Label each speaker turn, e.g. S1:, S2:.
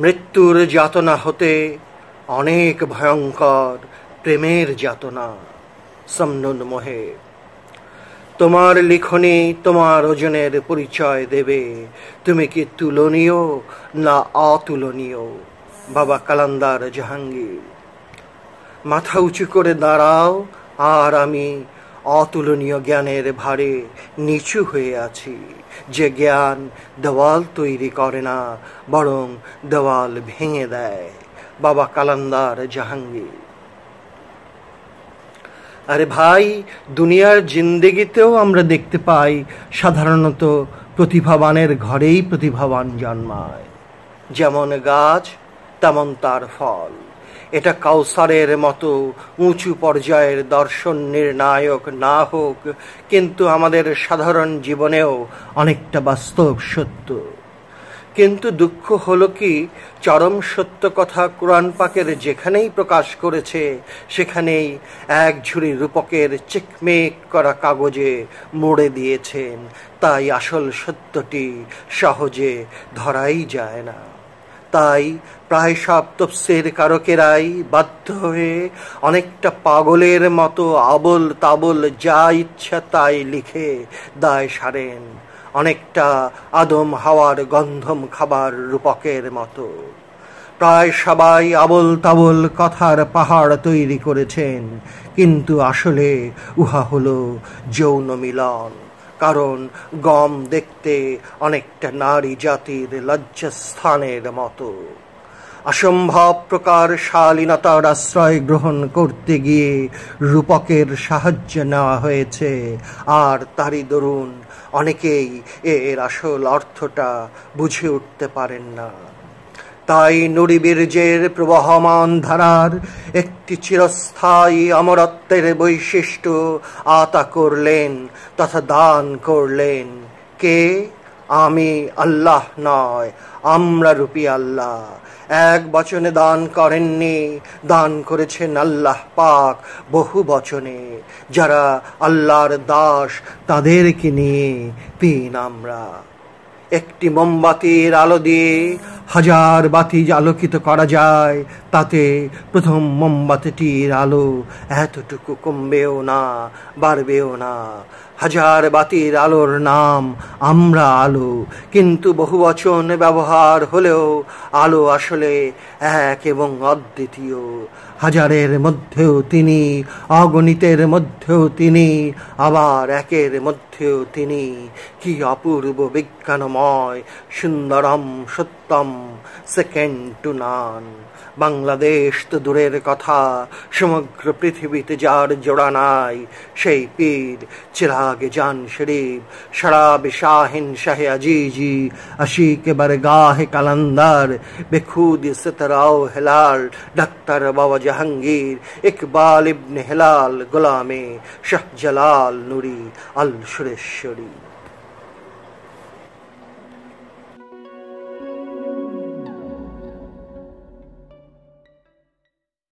S1: মৃত্যুর যাতনা হতে অনেক ভয়ঙ্কর প্রেমের যাতনা সমনুন মোহে তোমার লিখনে তোমার ওজনের পরিচয় দেবে তুমি কি তুলনীয় না অতুলনীয় বাবা কালান্দার জাহাঙ্গীর মাথা উঁচু করে দাঁড়াও আর আমি অতুলনীয় জ্ঞানের ভারে নিচু হয়ে আছি যে জ্ঞান দেওয়াল তৈরি করে না বরং দেওয়াল ভেঙে দেয় বাবা কালান্দার জাহাঙ্গীর আরে ভাই দুনিয়ার জিন্দেগিতেও আমরা দেখতে পাই সাধারণত প্রতিভাবানের ঘরেই প্রতিভাবান জন্মায় যেমন গাছ তেমন তার ফল এটা কাউসারের মতো উঁচু পর্যায়ের দর্শন নির্ণায়ক না হোক কিন্তু আমাদের সাধারণ জীবনেও অনেকটা বাস্তব সত্য কিন্তু দুঃখ হলো কি চরম সত্য কথা কোরআন পাকের যেখানেই প্রকাশ করেছে সেখানেই এক ঝুড়ি রূপকের চেকমেক করা কাগজে মোড়ে দিয়েছেন তাই আসল সত্যটি সহজে ধরাই যায় না তাই প্রায় সব তপসের কারকেরাই বাধ্য হয়ে অনেকটা পাগলের মতো আবল তাবল যা ইচ্ছা তাই লিখে দায় সারেন অনেকটা আদম হাওয়ার গন্ধম খাবার রূপকের মতো প্রায় সবাই আবল তাবল কথার পাহাড় তৈরি করেছেন কিন্তু আসলে উহা হল যৌন মিলন কারণ গম দেখতে অনেকটা নারী জাতির লজ্জাস্থানের মতো অসম্ভব প্রকার শালীনতার আশ্রয় গ্রহণ করতে গিয়ে রূপকের সাহায্য নেওয়া হয়েছে আর তারই দরুন অনেকেই এর আসল অর্থটা বুঝে উঠতে পারেন না তাই নুরিবীর্যের প্রবহমান ধারার একটি চিরস্থায়ী অমরত্বের বৈশিষ্ট্য আতা করলেন তথা দান করলেন কে আমি আল্লাহ নয় আমরা রূপী আল্লাহ এক বচনে দান করেননি দান করেছেন আল্লাহ পাক বহু বচনে যারা আল্লাহর দাস তাদেরকে নিয়ে পেন আমরা একটি মোমবাতির আলো দিয়ে হাজার বাতি আলোকিত করা যায় তাতে প্রথম মোমবাতিটির আলো এতটুকু কমবেও না বাড়বেও না হাজার বাতির আলোর নাম আমরা আলো কিন্তু বহুবচন ব্যবহার হলেও আলো আসলে এক এবং অদ্বিতীয় হাজারের মধ্যেও তিনি অগণিতের মধ্যেও তিনি আবার একের মধ্যেও তিনি কি অপূর্ব বিজ্ঞানময় সুন্দরম সত্যম সেকেন্ড টু নান বাংলাদেশ তো দূরের কথা সমগ্র পৃথিবীতে যার জোড়া নাই সেই পীর চিরা जाग जान शरीफ शराब शाहिन शह अजीजी अशी के बरगाह कलंदर बेखूद सतराओ हिलाल डर बाबा जहांगीर इकबाल इब्न हिलाल गुलामे शाह जलाल नूरी अल शुरेश्वरी